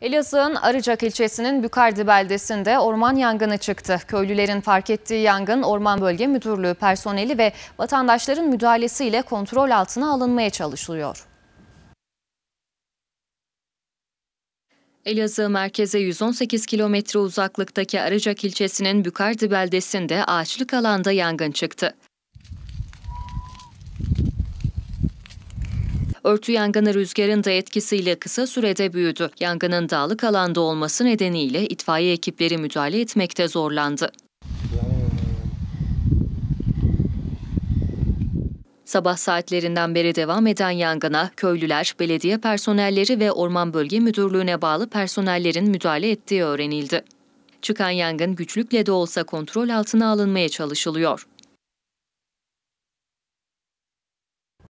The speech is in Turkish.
Elazığ'ın Arıcak ilçesinin Bükardi beldesinde orman yangını çıktı. Köylülerin fark ettiği yangın Orman Bölge Müdürlüğü personeli ve vatandaşların müdahalesiyle kontrol altına alınmaya çalışılıyor. Elazığ merkeze 118 kilometre uzaklıktaki Arıcak ilçesinin Bükardi beldesinde ağaçlık alanda yangın çıktı. Örtü yangını rüzgarın da etkisiyle kısa sürede büyüdü. Yangının dağlık alanda olması nedeniyle itfaiye ekipleri müdahale etmekte zorlandı. Sabah saatlerinden beri devam eden yangına köylüler, belediye personelleri ve Orman Bölge Müdürlüğü'ne bağlı personellerin müdahale ettiği öğrenildi. Çıkan yangın güçlükle de olsa kontrol altına alınmaya çalışılıyor.